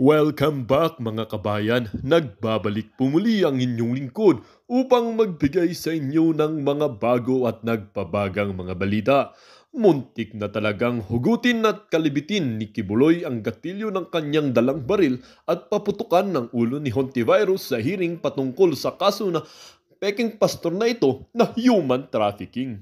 Welcome back mga kabayan, nagbabalik pumuli ang inyong lingkod upang magbigay sa inyo ng mga bago at nagpabagang mga balita. Muntik na talagang hugutin at kalibitin ni Kibuloy ang gatilyo ng kanyang dalang baril at paputukan ng ulo ni Hontivirus sa hiring patungkol sa kaso na peking pastor na ito na human trafficking.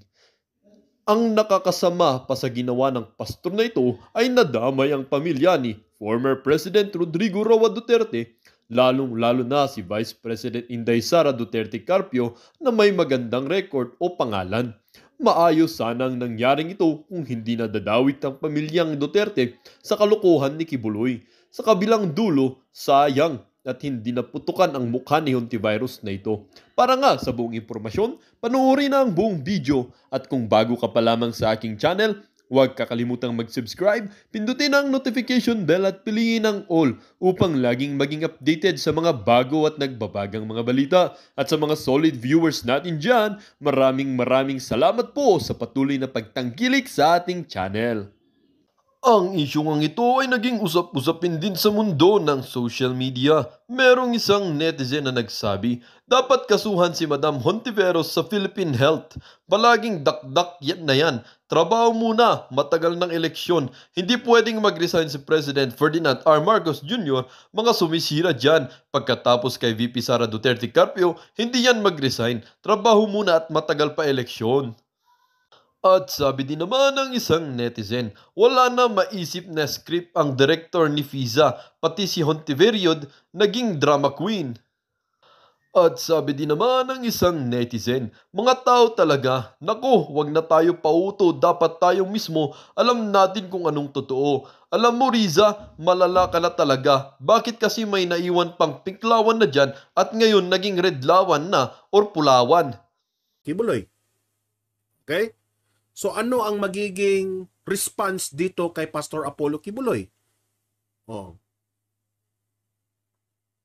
Ang nakakasama pa sa ginawa ng pastor na ito ay nadamay ang pamilya ni former President Rodrigo Roa Duterte, lalong-lalo na si Vice President Inday Sara Duterte Carpio na may magandang record o pangalan. Maayos sana ang nangyaring ito kung hindi na dadawit ang pamilyang Duterte sa kalukuhan ni Kibuloy. Sa kabilang dulo, sayang at hindi naputukan ang mukha ni Hontivirus na ito. Para nga sa buong impormasyon, panuuri na ang buong video at kung bago ka pa lamang sa aking channel, Huwag kakalimutang mag-subscribe, pindutin ang notification bell at piliin ang all upang laging maging updated sa mga bago at nagbabagang mga balita. At sa mga solid viewers natin dyan, maraming maraming salamat po sa patuloy na pagtangkilik sa ating channel. Ang isyong ito ay naging usap-usapin din sa mundo ng social media. Merong isang netizen na nagsabi, dapat kasuhan si Madam Hontiveros sa Philippine Health. Palaging dakdak yan na yan. Trabaho muna, matagal ng eleksyon. Hindi pwedeng mag-resign si President Ferdinand R. Marcos Jr. Mga sumisira dyan. Pagkatapos kay VP Sara Duterte Carpio, hindi yan mag-resign. Trabaho muna at matagal pa eleksyon. At sabi din naman ng isang netizen, wala na maisip na script ang director ni Fiza, pati si Hontiveriod naging drama queen. At sabi din naman ng isang netizen, mga tao talaga, nako, wag na tayo pauto, dapat tayo mismo alam natin kung anong totoo. Alam mo Riza, malala ka na talaga. Bakit kasi may naiwan pang pinklawan na dyan at ngayon naging red lawan na or pulawan? Kibuloy. Okay? So ano ang magiging response dito kay Pastor Apollo Kibuloy? Oh.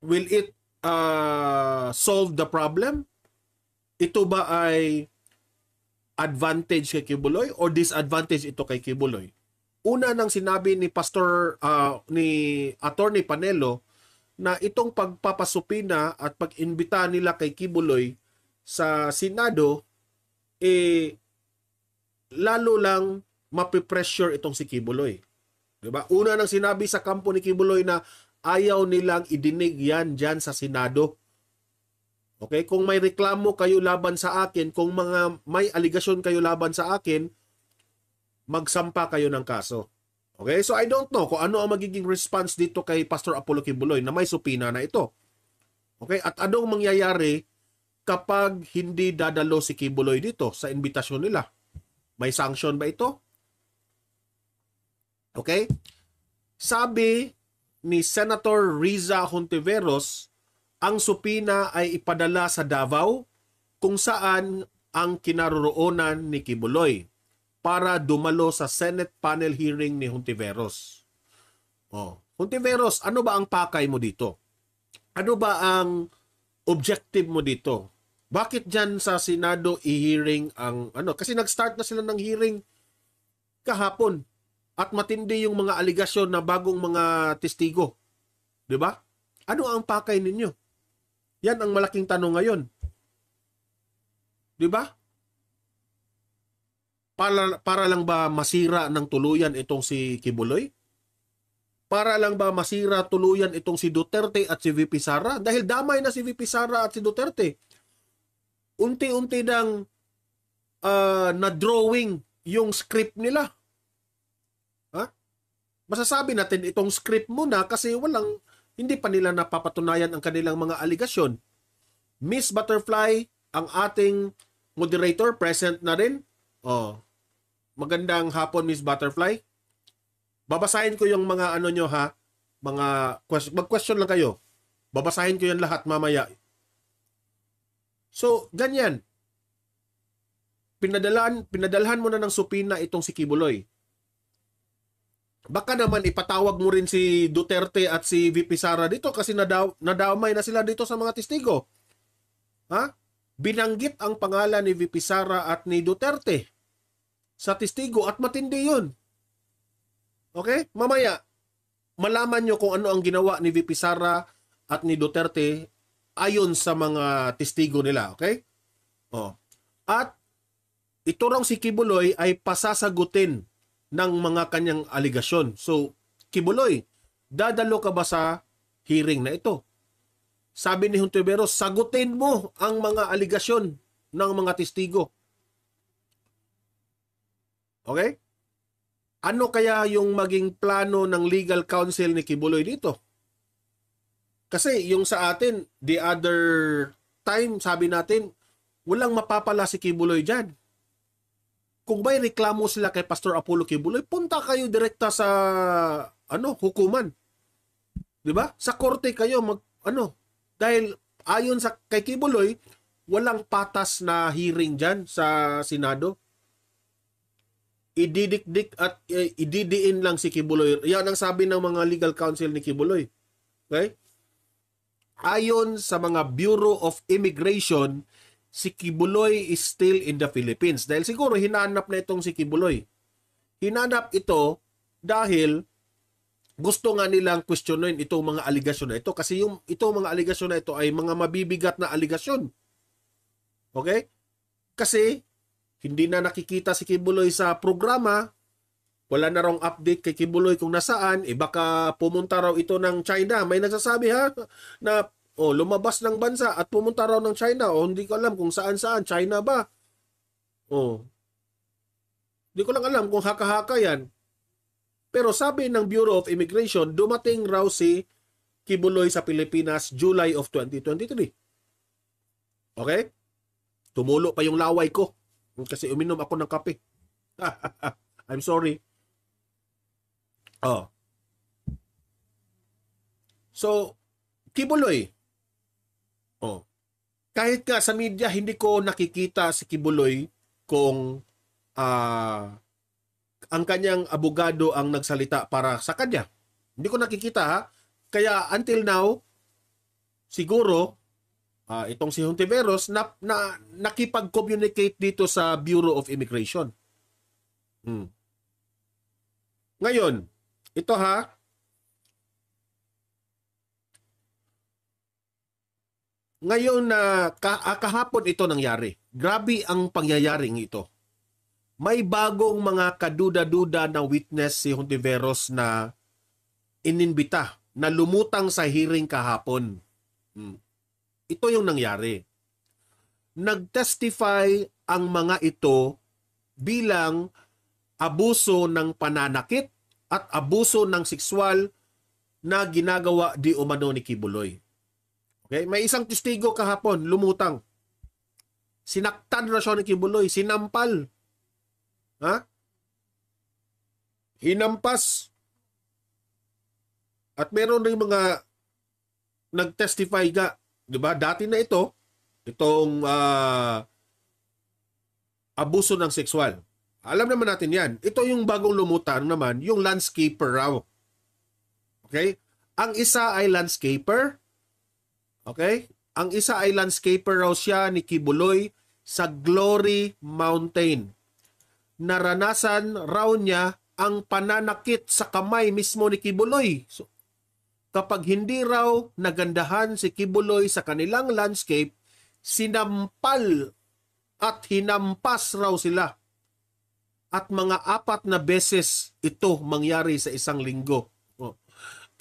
Will it uh, solve the problem? Ito ba ay advantage kay Kibuloy or disadvantage ito kay Kibuloy? Una nang sinabi ni Pastor uh, ni Attorney Panelo na itong pagpapasupina at pag-imbita nila kay Kibuloy sa Senado eh lalo lang mapipressure itong si Kibuloy. Diba? Una nang sinabi sa kampo ni Kibuloy na ayaw nilang idinig yan dyan sa Senado. Okay, kung may reklamo kayo laban sa akin, kung mga may aligasyon kayo laban sa akin, magsampa kayo ng kaso. Okay, so I don't know kung ano ang magiging response dito kay Pastor Apollo Kibuloy na may supina na ito. Okay, at anong mangyayari kapag hindi dadalo si Kibuloy dito sa imbitasyon nila? May sanction ba ito? Okay? Sabi ni Senator Riza Hontiveros, ang supina ay ipadala sa Davao kung saan ang kinaroroonan ni Kibuloy para dumalo sa Senate panel hearing ni Hontiveros. Oh, Hontiveros, ano ba ang pakay mo dito? Ano ba ang objective mo dito? Bakit dyan sa Senado i-hearing ang ano? Kasi nag-start na sila ng hearing kahapon. At matindi yung mga aligasyon na bagong mga testigo. 'Di ba? Ano ang pakay ninyo? Yan ang malaking tanong ngayon. 'Di ba? Para para lang ba masira ng tuluyan itong si Kibuloy? Para lang ba masira tuluyan itong si Duterte at si VP Sara? Dahil damay na si VP Sara at si Duterte unti-unti nang uh, na-drawing yung script nila. Ha? Masasabi natin itong script muna kasi walang hindi pa nila napapatunayan ang kanilang mga aligasyon. Miss Butterfly, ang ating moderator, present na rin. Oh, magandang hapon, Miss Butterfly. Babasahin ko yung mga ano nyo ha, mga question, mag-question lang kayo. Babasahin ko yan lahat mamaya. So, ganyan. Pinadalan, pinadalhan mo na ng supina itong si Kibuloy. Baka naman ipatawag mo rin si Duterte at si VP Sara dito kasi nadaw, nadamay na sila dito sa mga testigo. Ha? Binanggit ang pangalan ni VP Sara at ni Duterte sa testigo at matindi yun. Okay? Mamaya, malaman nyo kung ano ang ginawa ni VP Sara at ni Duterte ayon sa mga testigo nila, okay? Oh. At iturong si Kibuloy ay pasasagutin ng mga kanyang aligasyon. So, Kibuloy, dadalo ka ba sa hearing na ito? Sabi ni Huntevero, sagutin mo ang mga aligasyon ng mga testigo. Okay? Ano kaya yung maging plano ng legal counsel ni Kibuloy dito? Kasi yung sa atin, the other time, sabi natin, walang mapapala si Kibuloy dyan. Kung may reklamo sila kay Pastor Apollo Kibuloy, punta kayo direkta sa ano, hukuman. 'Di ba? Sa korte kayo mag ano, dahil ayon sa kay Kibuloy, walang patas na hearing diyan sa Senado. Ididikdik at eh, ididiin lang si Kibuloy. Yan ang sabi ng mga legal counsel ni Kibuloy. Okay? Ayon sa mga Bureau of Immigration, si Kibuloy is still in the Philippines. Dahil siguro hinanap na itong si Kibuloy. Hinanap ito dahil gusto nga nilang questionin itong mga aligasyon na ito kasi yung itong mga aligasyon na ito ay mga mabibigat na aligasyon. Okay? Kasi hindi na nakikita si Kibuloy sa programa, wala na rong update kay Kibuloy kung nasaan. Eh baka pumunta raw ito ng China. May nagsasabi ha na oh, lumabas ng bansa at pumunta raw ng China. oh, hindi ko alam kung saan-saan. China ba? Oh. Hindi ko lang alam kung haka-haka yan. Pero sabi ng Bureau of Immigration, dumating raw si Kibuloy sa Pilipinas July of 2023. Okay? Tumulo pa yung laway ko kasi uminom ako ng kape. I'm sorry. Oh. So, Kibuloy. Oh. Kahit nga sa media, hindi ko nakikita si Kibuloy kung uh, ang kanyang abogado ang nagsalita para sa kanya. Hindi ko nakikita ha. Kaya until now, siguro, uh, itong si Hontiveros na, na nakipag-communicate dito sa Bureau of Immigration. Hmm. Ngayon, ito ha. Ngayon na ah, kahapon ito nangyari. Grabe ang pangyayaring ito. May bagong mga kaduda-duda na witness si Hontiveros na ininbita na lumutang sa hearing kahapon. Hmm. Ito yung nangyari. Nagtestify ang mga ito bilang abuso ng pananakit at abuso ng sexual na ginagawa di umano ni Kibuloy. Okay? May isang testigo kahapon, lumutang. Sinaktan na siya ni Kibuloy, sinampal. Ha? Hinampas. At meron rin mga nagtestify ga, 'di ba? Dati na ito, itong uh, abuso ng sexual. Alam naman natin yan. Ito yung bagong lumutang naman, yung landscaper raw. Okay? Ang isa ay landscaper. Okay? Ang isa ay landscaper raw siya ni Kibuloy sa Glory Mountain. Naranasan raw niya ang pananakit sa kamay mismo ni Kibuloy. So, kapag hindi raw nagandahan si Kibuloy sa kanilang landscape, sinampal at hinampas raw sila at mga apat na beses ito mangyari sa isang linggo. Oh.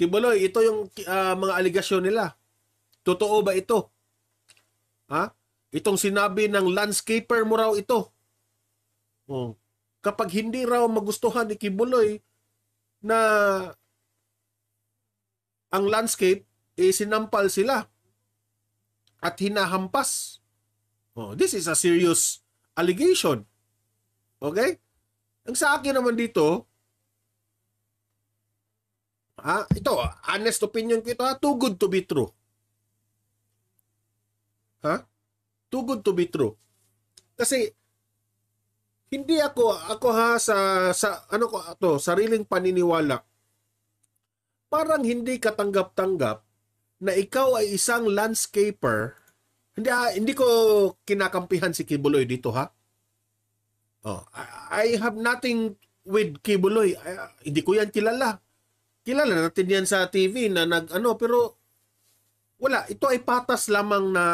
Tiboloy, ito yung uh, mga aligasyon nila. Totoo ba ito? Ha? Itong sinabi ng landscaper mo raw ito. O, oh. Kapag hindi raw magustuhan ni Kibuloy na ang landscape, eh, sinampal sila at hinahampas. Oh, this is a serious allegation. Okay? Ang sa akin naman dito, ha, ito, honest opinion ko ito, ha, too good to be true. Ha? Too good to be true. Kasi, hindi ako, ako ha, sa, sa ano ko, to, sariling paniniwala, parang hindi katanggap-tanggap na ikaw ay isang landscaper. Hindi, ah, hindi ko kinakampihan si Kibuloy dito ha Oh, I, have nothing with Kibuloy. I, hindi ko yan kilala. Kilala natin yan sa TV na nag ano pero wala, ito ay patas lamang na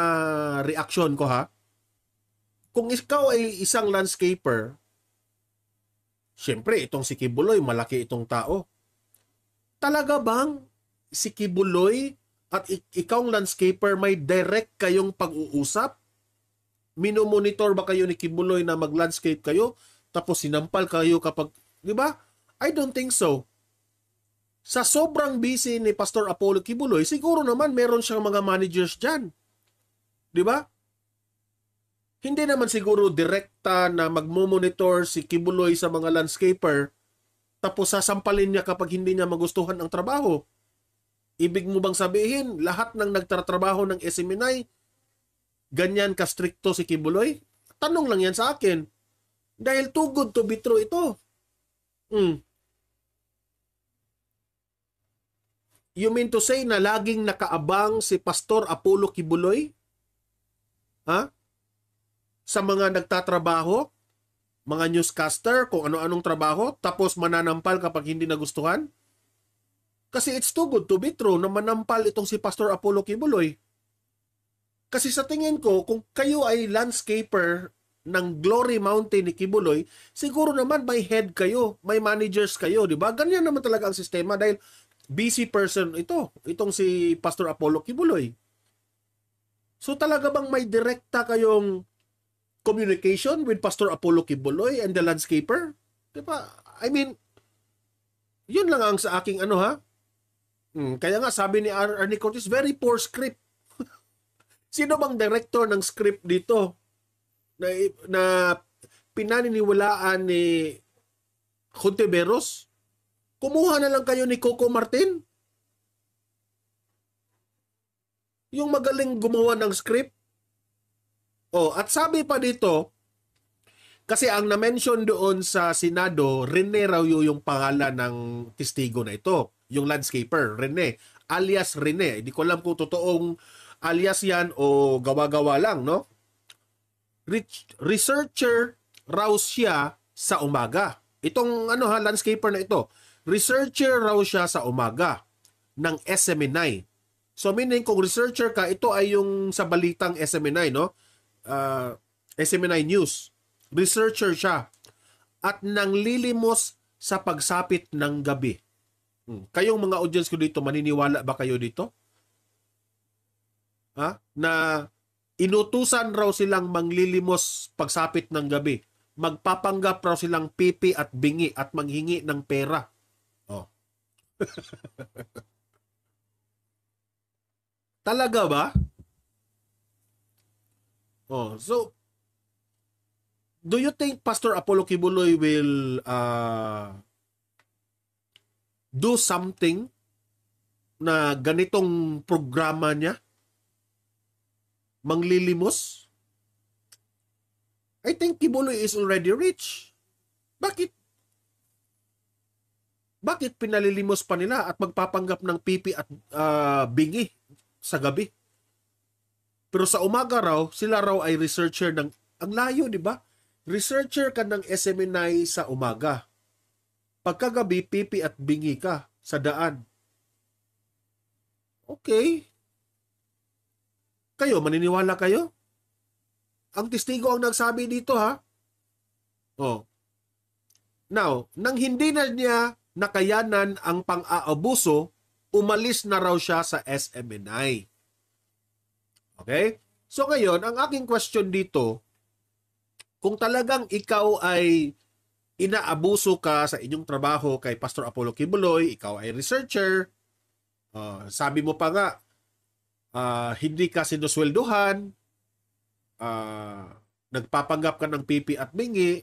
reaksyon ko ha. Kung ikaw ay isang landscaper, syempre itong si Kibuloy, malaki itong tao. Talaga bang si Kibuloy at ik- ikaw ang landscaper may direct kayong pag-uusap? minomonitor ba kayo ni Kibuloy na mag-landscape kayo tapos sinampal kayo kapag, di ba? I don't think so. Sa sobrang busy ni Pastor Apollo Kibuloy, siguro naman meron siyang mga managers dyan. Di ba? Hindi naman siguro direkta na magmo-monitor si Kibuloy sa mga landscaper tapos sasampalin niya kapag hindi niya magustuhan ang trabaho. Ibig mo bang sabihin, lahat ng nagtatrabaho ng SMNI, ganyan kastrikto si Kibuloy? Tanong lang yan sa akin. Dahil too good to be true ito. Mm. You mean to say na laging nakaabang si Pastor Apollo Kibuloy? Ha? Sa mga nagtatrabaho? Mga newscaster, kung ano-anong trabaho, tapos mananampal kapag hindi nagustuhan? Kasi it's too good to be true na manampal itong si Pastor Apollo Kibuloy. Kasi sa tingin ko, kung kayo ay landscaper ng Glory Mountain ni Kibuloy, siguro naman may head kayo, may managers kayo, di ba? Ganyan naman talaga ang sistema dahil busy person ito, itong si Pastor Apollo Kibuloy. So talaga bang may direkta kayong communication with Pastor Apollo Kibuloy and the landscaper? Di ba? I mean, yun lang ang sa aking ano ha. Hmm, kaya nga sabi ni R. Arnie Curtis, very poor script Sino bang director ng script dito na, na pinaniniwalaan ni Conteveros? Kumuha na lang kayo ni Coco Martin? Yung magaling gumawa ng script? Oh, at sabi pa dito, kasi ang na-mention doon sa Senado, Rene raw yung pangalan ng testigo na ito. Yung landscaper, Rene. Alias Rene. Hindi ko alam kung totoong alias yan o gawa-gawa lang, no? Rich, Researcher raw siya sa umaga. Itong ano ha, landscaper na ito. Researcher raw siya sa umaga ng SMNI. So meaning kung researcher ka, ito ay yung sa balitang SMNI, no? Uh, ah, SMNI News. Researcher siya. At nang lilimos sa pagsapit ng gabi. Hmm. Kayong mga audience ko dito, maniniwala ba kayo dito? ha, na inutusan raw silang manglilimos pagsapit ng gabi. Magpapanggap raw silang pipi at bingi at manghingi ng pera. Oh. Talaga ba? Oh, so do you think Pastor Apollo Kibuloy will uh, do something na ganitong programa niya? manglilimos? I think Kibuloy is already rich. Bakit? Bakit pinalilimos pa nila at magpapanggap ng pipi at uh, bingi sa gabi? Pero sa umaga raw, sila raw ay researcher ng ang layo, di ba? Researcher ka ng SMNI sa umaga. Pagkagabi, pipi at bingi ka sa daan. Okay. Kayo, maniniwala kayo? Ang testigo ang nagsabi dito ha. Oh. Now, nang hindi na niya nakayanan ang pang-aabuso, umalis na raw siya sa SMNI. Okay? So ngayon, ang aking question dito, kung talagang ikaw ay inaabuso ka sa inyong trabaho kay Pastor Apollo Kibuloy, ikaw ay researcher, uh, sabi mo pa nga, uh, hindi ka sinusweldohan, uh, ah, nagpapanggap ka ng pipi at mingi,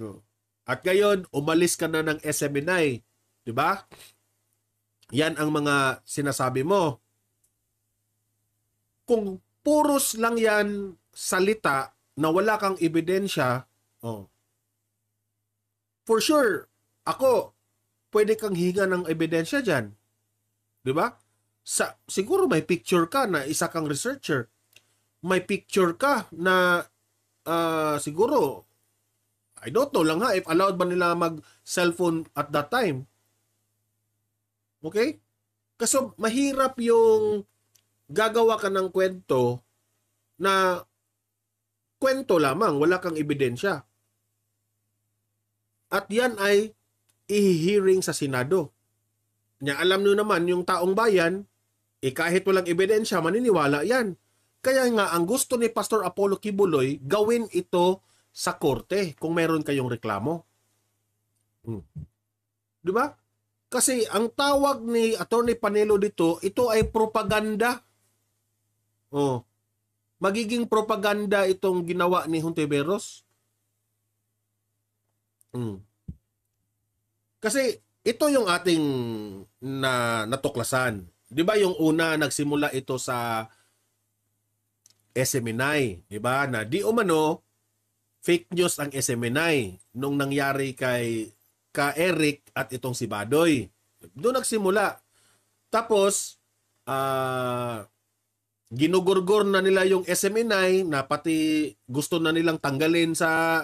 no? Oh. at ngayon, umalis ka na ng SMNI, di ba? Yan ang mga sinasabi mo. Kung puros lang yan salita na wala kang ebidensya, oh, for sure, ako, pwede kang hinga ng ebidensya dyan. Di ba? sa siguro may picture ka na isa kang researcher. May picture ka na uh, siguro I don't know lang ha if allowed ba nila mag cellphone at that time. Okay? Kaso mahirap yung gagawa ka ng kwento na kwento lamang, wala kang ebidensya. At yan ay ihearing sa Senado. Nya alam nyo naman yung taong bayan, eh kahit walang ebidensya, maniniwala yan. Kaya nga, ang gusto ni Pastor Apollo Kibuloy, gawin ito sa korte kung meron kayong reklamo. Hmm. Di ba? Kasi ang tawag ni Attorney Panelo dito, ito ay propaganda. Oh. Magiging propaganda itong ginawa ni Hontiveros. Hmm. Kasi ito yung ating na natuklasan. 'Di ba yung una nagsimula ito sa SMNI, 'di ba? Na di umano fake news ang SMNI nung nangyari kay ka Eric at itong si Badoy. Doon nagsimula. Tapos uh, ah, ginugurgor na nila yung SMNI na pati gusto na nilang tanggalin sa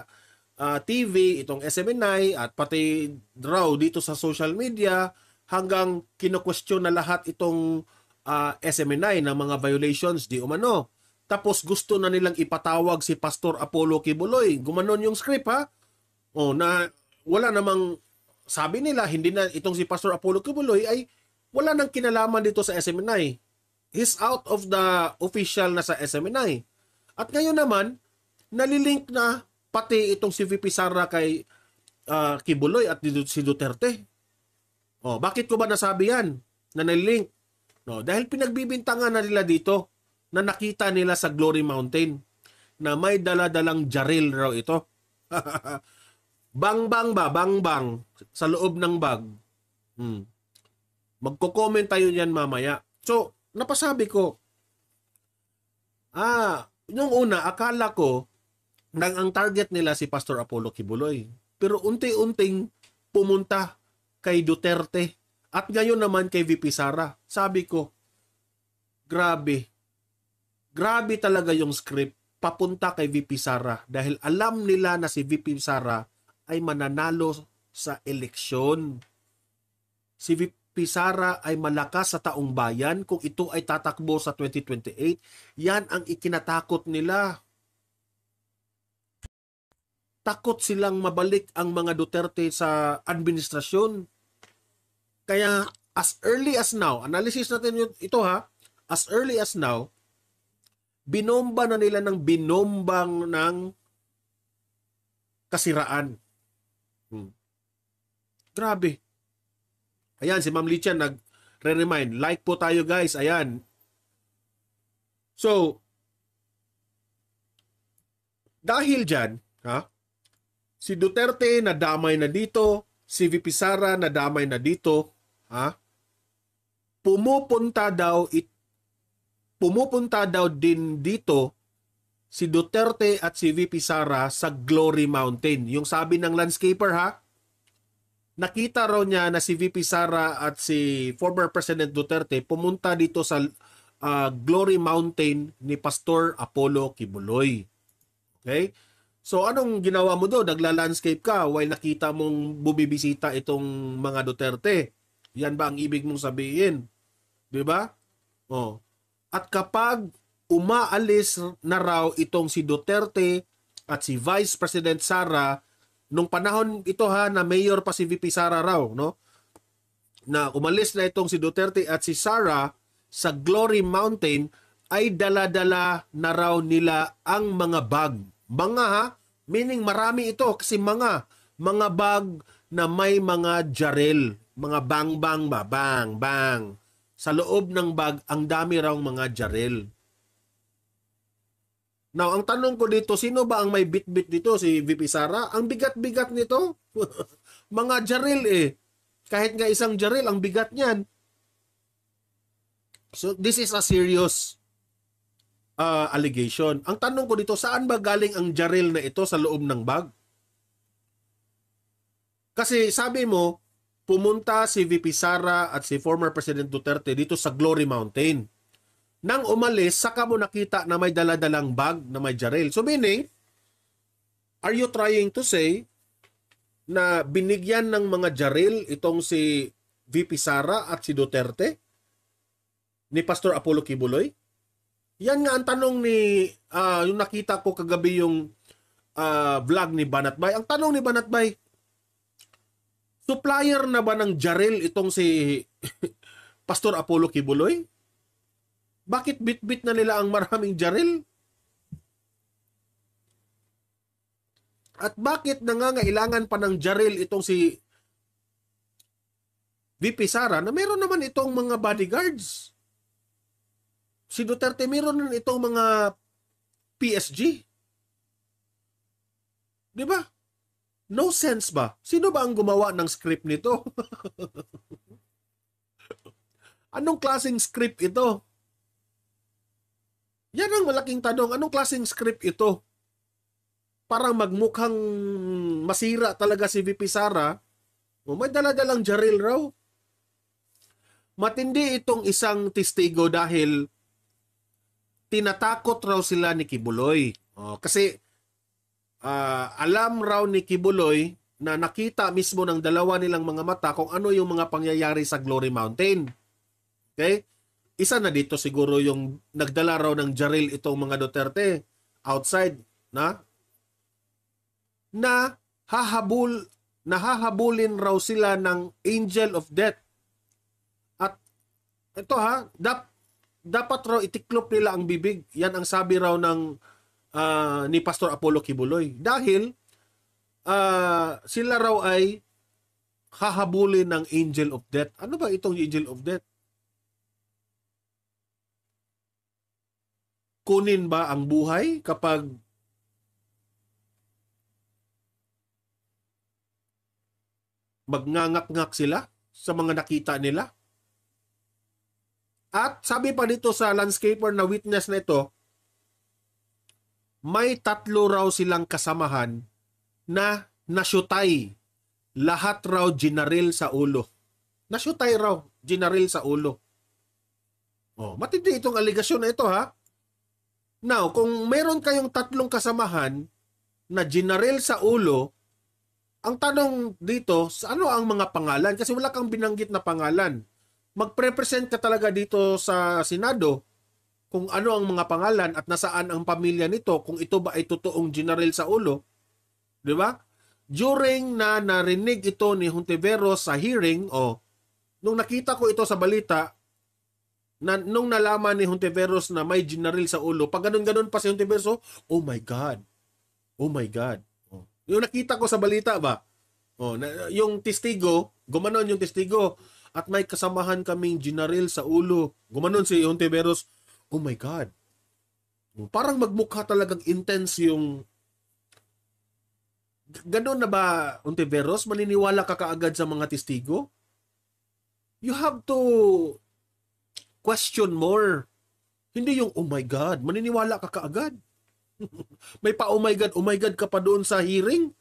uh, ah, TV itong SMNI at pati draw dito sa social media hanggang kinokwestiyon na lahat itong uh, ah, SMNI ng mga violations di umano. Tapos gusto na nilang ipatawag si Pastor Apollo Kibuloy. Gumanon yung script ha. O oh, na wala namang sabi nila hindi na itong si Pastor Apollo Kibuloy ay wala nang kinalaman dito sa SMNI. He's out of the official na sa SMNI. At ngayon naman, nalilink na pati itong si VP Sara kay uh, Kibuloy at si Duterte. Oh, bakit ko ba nasabi yan na nilink? No, dahil pinagbibintangan na nila dito na nakita nila sa Glory Mountain na may daladalang jaril raw ito. bang bang ba, bang bang sa loob ng bag. Hmm. Magko-comment tayo niyan mamaya. So, napasabi ko, ah, nung una, akala ko, nang ang target nila si Pastor Apollo Kibuloy. Pero unti-unting pumunta kay Duterte at ngayon naman kay VP Sara. Sabi ko, grabe. Grabe talaga yung script papunta kay VP Sara dahil alam nila na si VP Sara ay mananalo sa eleksyon. Si VP Sara ay malakas sa taong bayan kung ito ay tatakbo sa 2028. Yan ang ikinatakot nila. Takot silang mabalik ang mga Duterte sa administrasyon. Kaya as early as now, analysis natin ito ha, as early as now, binomba na nila ng binombang ng kasiraan. Hmm. Grabe. Ayan, si Ma'am Licha nag-remind. like po tayo guys. Ayan. So, dahil dyan, ha, si Duterte nadamay na dito, si VP Sara nadamay na dito, ha? Pumupunta daw it pumupunta daw din dito si Duterte at si VP Sara sa Glory Mountain. Yung sabi ng landscaper ha, nakita raw niya na si VP Sara at si former President Duterte pumunta dito sa uh, Glory Mountain ni Pastor Apollo Kibuloy. Okay? So anong ginawa mo doon? Nagla-landscape ka while nakita mong bumibisita itong mga Duterte. Yan ba ang ibig mong sabihin? 'Di ba? Oh. At kapag umaalis na raw itong si Duterte at si Vice President Sara nung panahon ito ha na mayor pa si VP Sara raw, no? Na umalis na itong si Duterte at si Sara sa Glory Mountain ay dala-dala na raw nila ang mga bag. Mga ha, meaning marami ito kasi mga mga bag na may mga jarel mga bang bang ba bang bang sa loob ng bag ang dami raw mga jarel Now, ang tanong ko dito, sino ba ang may bit-bit dito? Si VP Sara? Ang bigat-bigat nito? mga jaril eh. Kahit nga isang jaril, ang bigat niyan. So, this is a serious uh, allegation. Ang tanong ko dito, saan ba galing ang jaril na ito sa loob ng bag? Kasi sabi mo, pumunta si VP Sara at si former President Duterte dito sa Glory Mountain. Nang umalis, saka mo nakita na may daladalang bag na may jaril. So meaning, are you trying to say na binigyan ng mga jaril itong si VP Sara at si Duterte ni Pastor Apollo Kibuloy? Yan nga ang tanong ni uh, yung nakita ko kagabi yung uh, vlog ni Banatbay. Ang tanong ni Banatbay, Supplier na ba ng Jarel itong si Pastor Apollo Kibuloy? Bakit bitbit na nila ang maraming Jarel? At bakit nangangailangan pa ng Jarel itong si VP Sara na meron naman itong mga bodyguards? Si Duterte meron itong mga PSG? Di ba? No sense ba? Sino ba ang gumawa ng script nito? Anong klaseng script ito? Yan ang malaking tanong. Anong klaseng script ito? Parang magmukhang masira talaga si VP Sara. O oh, may daladalang Jaril raw. Matindi itong isang testigo dahil tinatakot raw sila ni Kibuloy. O, oh, kasi uh, alam raw ni Kibuloy na nakita mismo ng dalawa nilang mga mata kung ano yung mga pangyayari sa Glory Mountain. Okay? Isa na dito siguro yung nagdala raw ng jaril itong mga Duterte outside na na hahabul nahahabulin raw sila ng angel of death. At ito ha, dap, dapat raw itiklop nila ang bibig. Yan ang sabi raw ng uh, ni Pastor Apollo Kibuloy. Dahil uh, sila raw ay hahabulin ng angel of death. Ano ba itong angel of death? Kunin ba ang buhay kapag magnangak-ngak sila sa mga nakita nila? At sabi pa dito sa landscaper na witness na ito, may tatlo raw silang kasamahan na nasyutay. Lahat raw ginaril sa ulo. Nasyutay raw, ginaril sa ulo. Oh, matindi itong aligasyon na ito ha. Now, kung meron kayong tatlong kasamahan na ginaril sa ulo, ang tanong dito, ano ang mga pangalan? Kasi wala kang binanggit na pangalan. Magpre-present ka talaga dito sa Senado kung ano ang mga pangalan at nasaan ang pamilya nito kung ito ba ay totoong general sa ulo. Di ba? During na narinig ito ni Hontiveros sa hearing, o nung nakita ko ito sa balita, na, nung nalaman ni Hontiveros na may general sa ulo, pag ganun-ganun pa si Hontiveros, oh, my God. Oh my God. Oh. Yung nakita ko sa balita ba? Oh, na, yung testigo, gumanon yung testigo, at may kasamahan kaming general sa ulo. Gumanon si Hontiveros, oh my God. Parang magmukha talagang intense yung... Ganon na ba, Ontiveros? Maniniwala ka kaagad sa mga testigo? You have to question more. Hindi yung, oh my God, maniniwala ka kaagad. May pa, oh my God, oh my God ka pa doon sa hearing?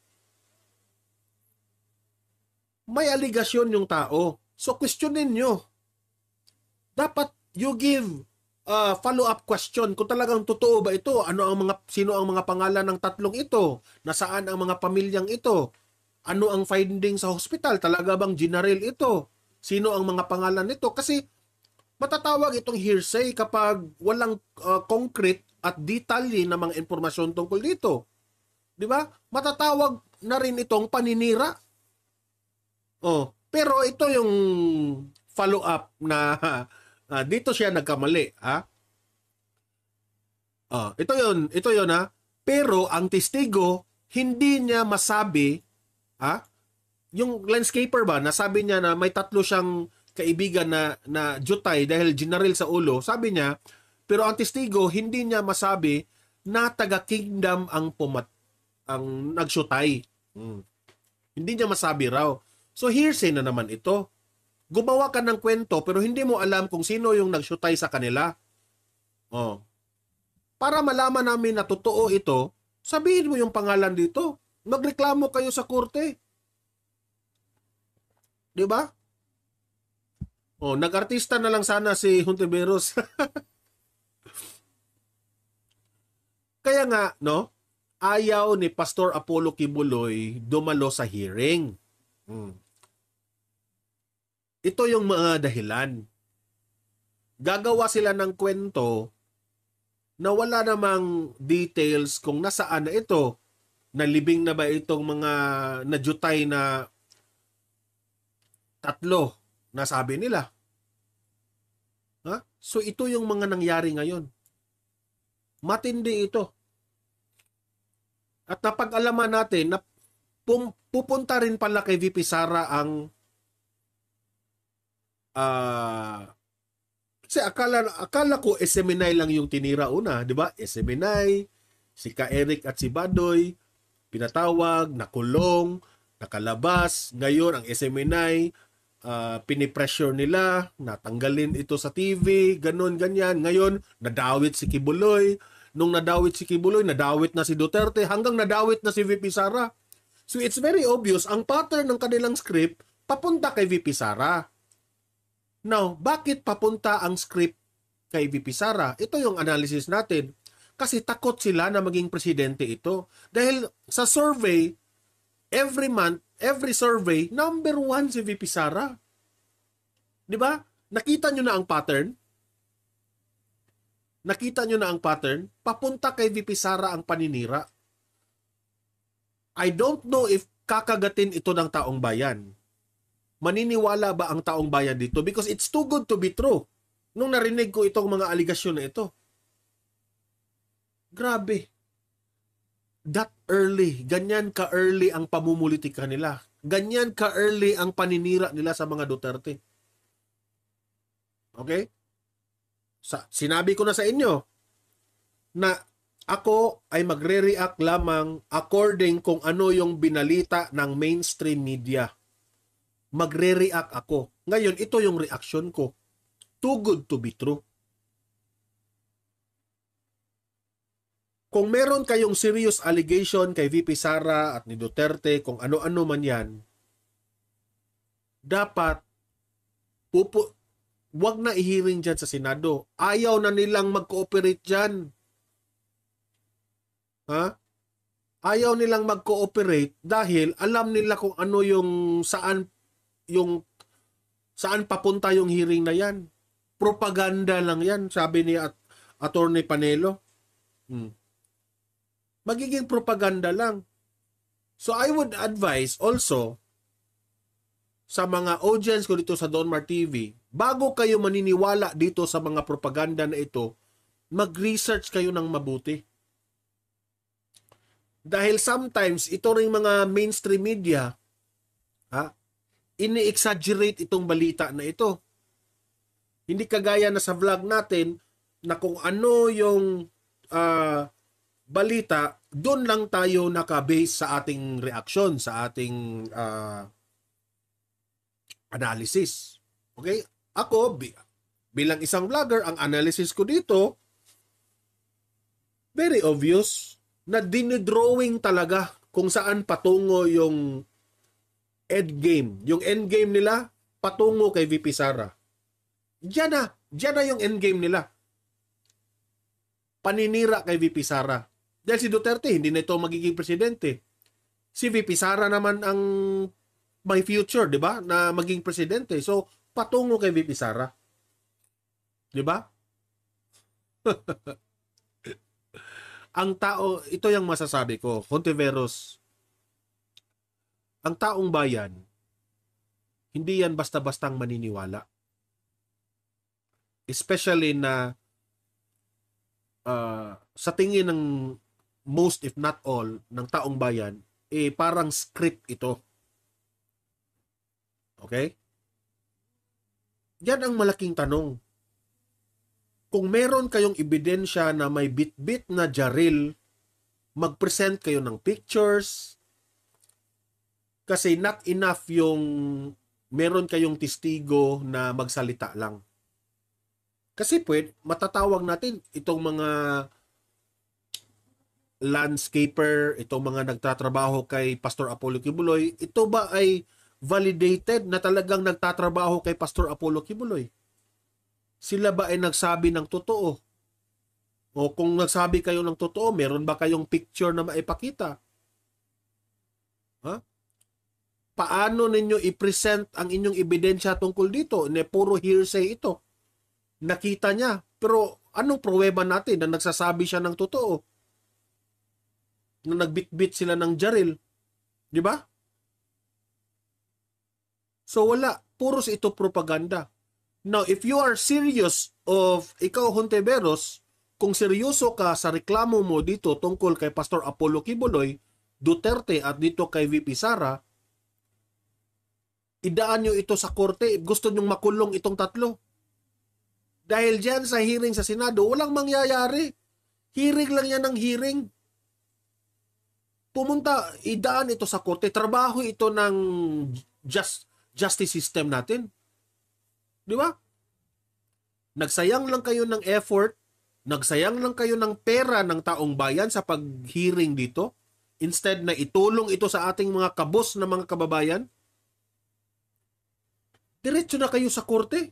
may aligasyon yung tao. So, questionin nyo. Dapat you give uh, follow-up question kung talagang totoo ba ito, ano ang mga sino ang mga pangalan ng tatlong ito, nasaan ang mga pamilyang ito, ano ang finding sa hospital, talaga bang general ito, sino ang mga pangalan nito kasi matatawag itong hearsay kapag walang uh, concrete at detalye na mga impormasyon tungkol dito. 'Di ba? Matatawag na rin itong paninira. Oh, pero ito yung follow-up na Ah, dito siya nagkamali, ha? Ah, ito 'yon, ito 'yon ha. Pero ang testigo hindi niya masabi, ha? Yung landscaper ba, nasabi niya na may tatlo siyang kaibigan na na jutay dahil general sa ulo. Sabi niya, pero ang testigo hindi niya masabi na taga kingdom ang pumat ang nagsyutay. Hmm. Hindi niya masabi raw. So hearsay na naman ito gumawa ka ng kwento pero hindi mo alam kung sino yung nagsyutay sa kanila. Oh. Para malaman namin na totoo ito, sabihin mo yung pangalan dito. Magreklamo kayo sa korte. 'Di ba? Oh, nagartista na lang sana si Hontiveros. Kaya nga, no? Ayaw ni Pastor Apollo Kibuloy dumalo sa hearing. Hmm. Ito yung mga dahilan. Gagawa sila ng kwento na wala namang details kung nasaan na ito. Nalibing na ba itong mga najutay na tatlo na sabi nila. Ha? So ito yung mga nangyari ngayon. Matindi ito. At napag-alaman natin na pupunta rin pala kay VP Sara ang uh, kasi akala, akala ko SMNI lang yung tinira una, di ba? SMNI, si Ka Eric at si Badoy, pinatawag, nakulong, nakalabas. Ngayon, ang SMNI, uh, ah, pinipressure nila, natanggalin ito sa TV, ganun, ganyan. Ngayon, nadawit si Kibuloy. Nung nadawit si Kibuloy, nadawit na si Duterte, hanggang nadawit na si VP Sara. So it's very obvious, ang pattern ng kanilang script, papunta kay VP Sara. Now, bakit papunta ang script kay VP Sara? Ito yung analysis natin. Kasi takot sila na maging presidente ito. Dahil sa survey, every month, every survey, number one si VP Sara. Di ba? Nakita nyo na ang pattern? Nakita nyo na ang pattern? Papunta kay VP Sara ang paninira. I don't know if kakagatin ito ng taong bayan maniniwala ba ang taong bayan dito? Because it's too good to be true. Nung narinig ko itong mga aligasyon na ito, grabe. That early, ganyan ka-early ang pamumulitika nila. Ganyan ka-early ang paninira nila sa mga Duterte. Okay? Sa, sinabi ko na sa inyo na ako ay magre-react lamang according kung ano yung binalita ng mainstream media magre-react ako. Ngayon, ito yung reaction ko. Too good to be true. Kung meron kayong serious allegation kay VP Sara at ni Duterte, kung ano-ano man yan, dapat pupo, wag na ihiring dyan sa Senado. Ayaw na nilang mag-cooperate dyan. Ha? Ayaw nilang mag-cooperate dahil alam nila kung ano yung saan yung saan papunta yung hearing na yan. Propaganda lang yan, sabi ni at Attorney Panelo. Hmm. Magiging propaganda lang. So I would advise also sa mga audience ko dito sa Donmar TV, bago kayo maniniwala dito sa mga propaganda na ito, mag-research kayo ng mabuti. Dahil sometimes ito rin mga mainstream media ini-exaggerate itong balita na ito. Hindi kagaya na sa vlog natin na kung ano yung uh, balita, doon lang tayo nakabase sa ating reaction, sa ating uh, analysis. Okay? Ako, bilang isang vlogger, ang analysis ko dito, very obvious na dinidrawing talaga kung saan patungo yung end game. Yung end game nila, patungo kay VP Sara. Diyan na. Diyan na yung endgame nila. Paninira kay VP Sara. Dahil si Duterte, hindi na ito magiging presidente. Si VP Sara naman ang may future, di ba? Na maging presidente. So, patungo kay VP Sara. Di ba? ang tao, ito yung masasabi ko, Contiveros, ang taong bayan, hindi yan basta-bastang maniniwala. Especially na uh, sa tingin ng most if not all ng taong bayan, eh parang script ito. Okay? Yan ang malaking tanong. Kung meron kayong ebidensya na may bitbit -bit na jaril, mag-present kayo ng pictures, kasi not enough yung meron kayong testigo na magsalita lang. Kasi pwede, matatawag natin itong mga landscaper, itong mga nagtatrabaho kay Pastor Apollo Kibuloy, ito ba ay validated na talagang nagtatrabaho kay Pastor Apollo Kibuloy? Sila ba ay nagsabi ng totoo? O kung nagsabi kayo ng totoo, meron ba kayong picture na maipakita? paano ninyo i-present ang inyong ebidensya tungkol dito? Ne, puro hearsay ito. Nakita niya. Pero anong pruweba natin na nagsasabi siya ng totoo? Na nagbitbit sila ng jaril. Di ba? So wala. Puro ito propaganda. Now, if you are serious of ikaw, Honteveros, kung seryoso ka sa reklamo mo dito tungkol kay Pastor Apollo Kibuloy, Duterte at dito kay VP Sara, idaan nyo ito sa korte. Gusto nyong makulong itong tatlo. Dahil dyan sa hearing sa Senado, walang mangyayari. Hearing lang yan ng hearing. Pumunta, idaan ito sa korte. Trabaho ito ng just, justice system natin. Di ba? Nagsayang lang kayo ng effort, nagsayang lang kayo ng pera ng taong bayan sa pag-hearing dito. Instead na itulong ito sa ating mga kabos na mga kababayan, diretso na kayo sa korte.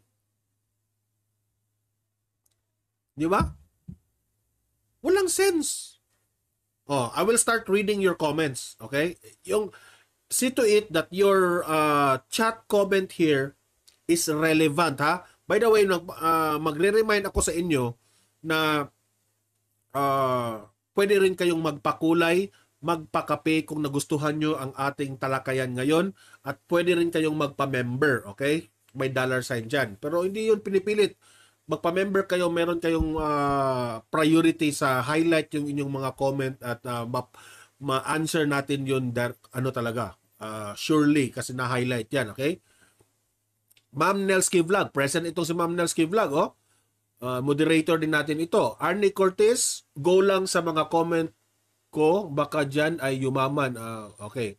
Di ba? Walang sense. Oh, I will start reading your comments, okay? Yung see to it that your uh, chat comment here is relevant, ha? By the way, mag, uh, magre-remind ako sa inyo na uh, pwede rin kayong magpakulay magpakape kung nagustuhan nyo ang ating talakayan ngayon at pwede rin kayong magpa-member, okay? May dollar sign dyan. Pero hindi yun pinipilit. Magpa-member kayo, meron kayong uh, priority sa highlight yung inyong mga comment at uh, ma-answer natin yun dar- ano talaga, uh, surely kasi na-highlight yan, okay? Ma'am Nelski Vlog, present itong si Ma'am Nelski Vlog, oh. Uh, moderator din natin ito. Arnie Cortez, go lang sa mga comment ko baka dyan ay yumaman. Uh, okay.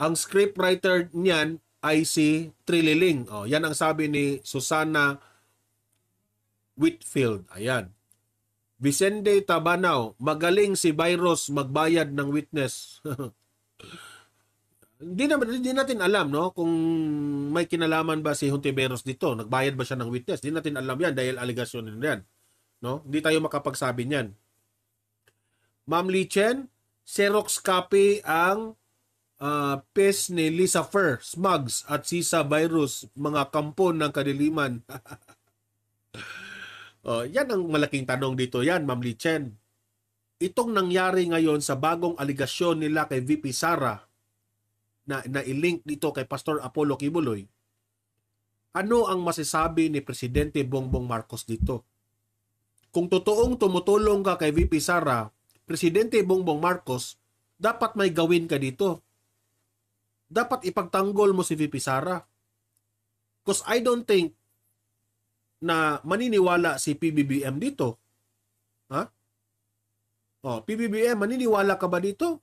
Ang scriptwriter niyan ay si Trililing. Oh, yan ang sabi ni Susana Whitfield. Ayan. Vicente Tabanao, magaling si Virus magbayad ng witness. Hindi naman hindi natin alam no kung may kinalaman ba si Hontiveros dito, nagbayad ba siya ng witness? Hindi natin alam 'yan dahil allegation din 'yan. No? Hindi tayo makapagsabi niyan. Ma'am Lichen, Xerox copy ang uh, ah, PES ni Lisa Fer, Smugs at Sisa Virus, mga kampon ng kadiliman. oh, yan ang malaking tanong dito yan, Ma'am Lichen. Itong nangyari ngayon sa bagong aligasyon nila kay VP Sara na na-link dito kay Pastor Apollo Kibuloy, ano ang masasabi ni Presidente Bongbong Marcos dito? Kung totoong tumutulong ka kay VP Sara, Presidente Bongbong Marcos, dapat may gawin ka dito. Dapat ipagtanggol mo si VP Sara. Because I don't think na maniniwala si PBBM dito. Ha? Oh, PBBM, maniniwala ka ba dito?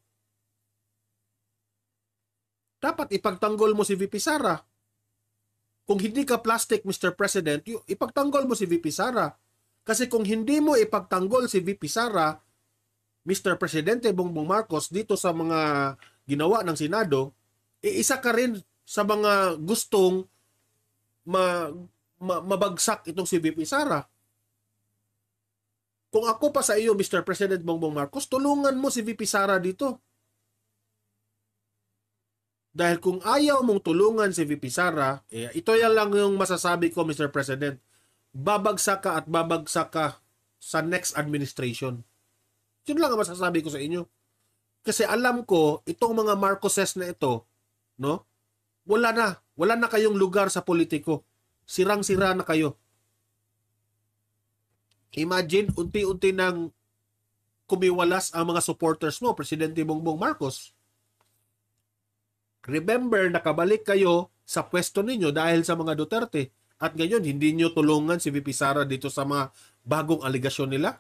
Dapat ipagtanggol mo si VP Sara. Kung hindi ka plastic, Mr. President, ipagtanggol mo si VP Sara. Kasi kung hindi mo ipagtanggol si VP Sara, Mr. Presidente Bongbong Marcos dito sa mga ginawa ng Senado, e, isa ka rin sa mga gustong ma, ma, mabagsak itong si VP Sara. Kung ako pa sa iyo, Mr. President Bongbong Marcos, tulungan mo si VP Sara dito. Dahil kung ayaw mong tulungan si VP Sara, eh, ito yan lang yung masasabi ko, Mr. President. Babagsak ka at babagsak ka sa next administration. Yun lang ang masasabi ko sa inyo. Kasi alam ko, itong mga Marcoses na ito, no? Wala na. Wala na kayong lugar sa politiko. Sirang-sira na kayo. Imagine, unti-unti nang kumiwalas ang mga supporters mo, Presidente Bongbong Marcos. Remember, nakabalik kayo sa pwesto ninyo dahil sa mga Duterte. At ngayon, hindi nyo tulungan si VP Sara dito sa mga bagong aligasyon nila?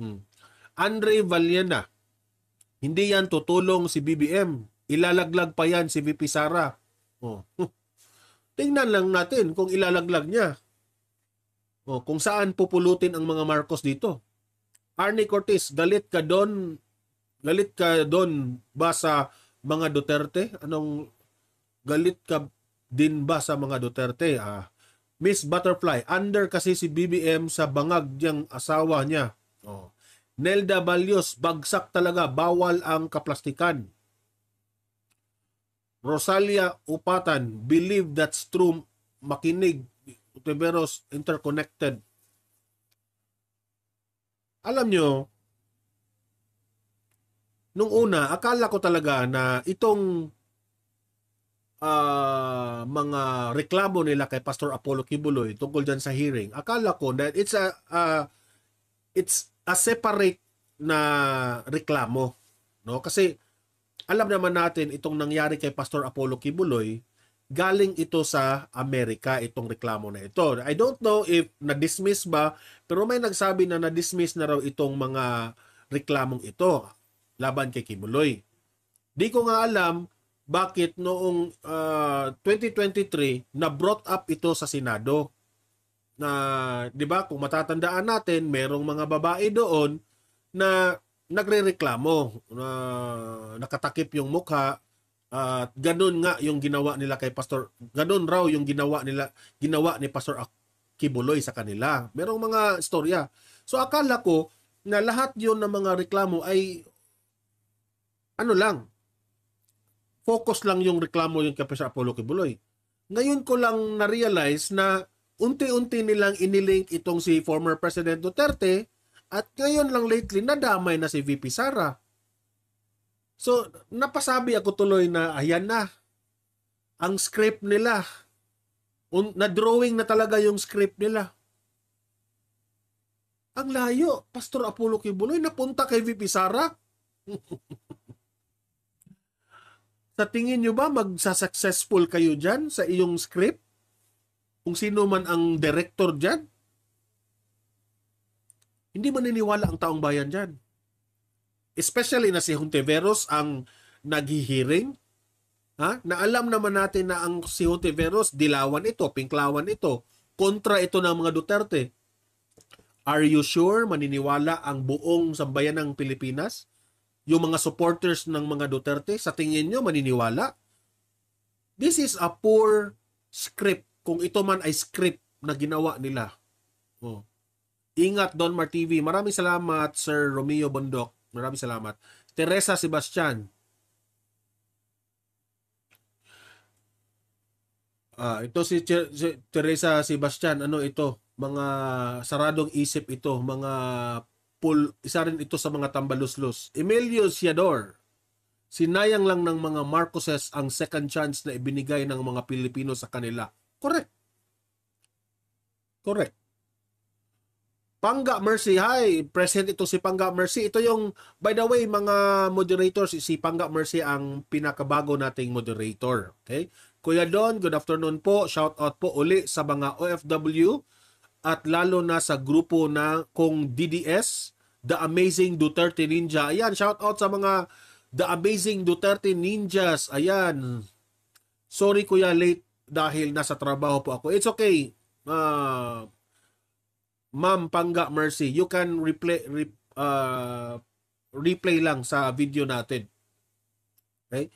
Hmm. Andre Valiana. Hindi yan tutulong si BBM. Ilalaglag pa yan si VP Sara. Oh. Tingnan lang natin kung ilalaglag niya. Oh, kung saan pupulutin ang mga Marcos dito. Arnie Cortez, galit ka doon galit ka doon ba sa mga Duterte? Anong galit ka din ba sa mga Duterte? Ah, Miss Butterfly, under kasi si BBM sa bangag niyang asawa niya. Oh. Nelda Balios, bagsak talaga, bawal ang kaplastikan. Rosalia Upatan, believe that's true, makinig, Tiberos interconnected. Alam nyo, nung una, akala ko talaga na itong uh, mga reklamo nila kay Pastor Apollo Kibuloy tungkol dyan sa hearing, akala ko that it's a, uh, it's a separate na reklamo, no? Kasi alam naman natin itong nangyari kay Pastor Apollo Kibuloy, galing ito sa Amerika itong reklamo na ito. I don't know if na-dismiss ba, pero may nagsabi na na-dismiss na raw itong mga reklamong ito laban kay Kibuloy. Di ko nga alam bakit noong uh, 2023 na brought up ito sa Senado na 'di ba kung matatandaan natin merong mga babae doon na nagrereklamo na nakatakip yung mukha at ganun nga yung ginawa nila kay Pastor ganun raw yung ginawa nila ginawa ni Pastor Kibuloy sa kanila merong mga istorya so akala ko na lahat yon ng mga reklamo ay ano lang focus lang yung reklamo yung kay Pastor Apollo Kibuloy ngayon ko lang na-realize na unti-unti nilang inilink itong si former President Duterte at ngayon lang lately nadamay na si VP Sara. So, napasabi ako tuloy na ayan na. Ang script nila. Un- na-drawing na talaga yung script nila. Ang layo, Pastor Apollo Kibuloy, napunta kay VP Sara. sa tingin nyo ba magsasuccessful kayo dyan sa iyong script? kung sino man ang director dyan, hindi maniniwala ang taong bayan dyan. Especially na si Hontiveros ang naghihiring, ha? na alam naman natin na ang si Hontiveros, dilawan ito, pinklawan ito, kontra ito ng mga Duterte. Are you sure maniniwala ang buong sambayan ng Pilipinas? Yung mga supporters ng mga Duterte, sa tingin nyo maniniwala? This is a poor script kung ito man ay script na ginawa nila. Oh. Ingat Don TV. Maraming salamat Sir Romeo Bondok. Maraming salamat. Teresa Sebastian. Ah, ito si, Ch- si Teresa Sebastian. Ano ito? Mga saradong isip ito, mga pull, isa rin ito sa mga tambaluslos. Emilio Siador. Sinayang lang ng mga Marcoses ang second chance na ibinigay ng mga Pilipino sa kanila Correct. Correct. Pangga Mercy, hi. Present ito si Pangga Mercy. Ito yung, by the way, mga moderators, si Pangga Mercy ang pinakabago nating moderator. Okay? Kuya Don, good afternoon po. Shout out po uli sa mga OFW at lalo na sa grupo na kung DDS, The Amazing Duterte Ninja. Ayan, shout out sa mga The Amazing Duterte Ninjas. Ayan. Sorry kuya, late dahil nasa trabaho po ako. It's okay. Uh, Ma'am Pangga Mercy, you can replay re, uh, ah, replay lang sa video natin. Okay?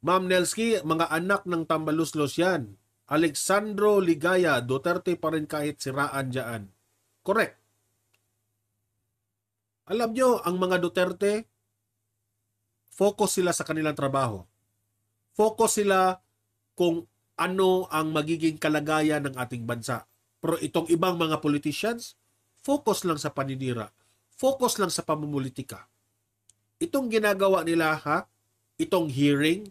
Ma'am Nelski, mga anak ng Tambaluslos yan. Alexandro Ligaya, Duterte pa rin kahit siraan dyan. Correct. Alam nyo, ang mga Duterte, focus sila sa kanilang trabaho. Focus sila kung ano ang magiging kalagayan ng ating bansa. Pero itong ibang mga politicians, focus lang sa paninira. Focus lang sa pamumulitika. Itong ginagawa nila ha, itong hearing,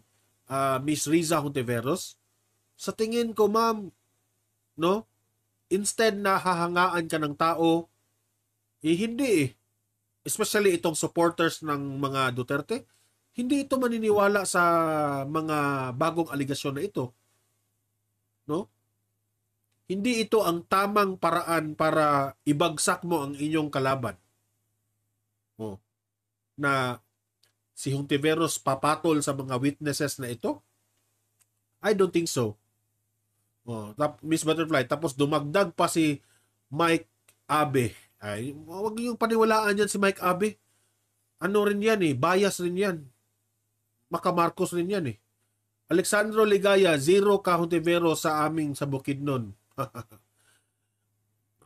uh, Miss Riza Hontiveros, sa tingin ko ma'am, no, instead na hahangaan ka ng tao, eh hindi eh. Especially itong supporters ng mga Duterte, hindi ito maniniwala sa mga bagong aligasyon na ito no? Hindi ito ang tamang paraan para ibagsak mo ang inyong kalaban. Oh. Na si Huntiveros papatol sa mga witnesses na ito? I don't think so. Oh, tap, Miss Butterfly, tapos dumagdag pa si Mike Abe. Ay, wag yung paniwalaan yan si Mike Abe. Ano rin yan eh, bias rin yan. Maka Marcos rin yan eh. Alexandro Ligaya, zero vero sa aming sa bukid Bukidnon.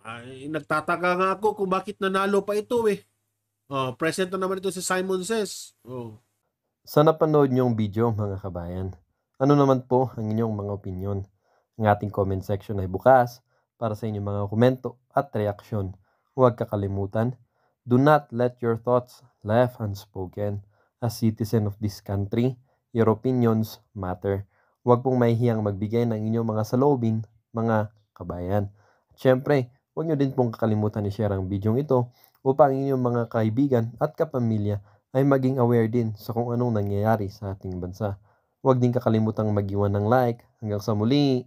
Ay, nagtataka nga ako kung bakit nanalo pa ito eh. Oh, present na naman ito si Simon Says. Oh. Sa napanood niyong video mga kabayan, ano naman po ang inyong mga opinion? Ang ating comment section ay bukas para sa inyong mga komento at reaksyon. Huwag kakalimutan, do not let your thoughts left unspoken. As citizen of this country, Your opinions matter. Huwag pong mahihiyang magbigay ng inyong mga salobin, mga kabayan. At syempre, huwag nyo din pong kakalimutan i-share ang video ito upang inyong mga kaibigan at kapamilya ay maging aware din sa kung anong nangyayari sa ating bansa. Huwag din kakalimutang mag-iwan ng like. Hanggang sa muli!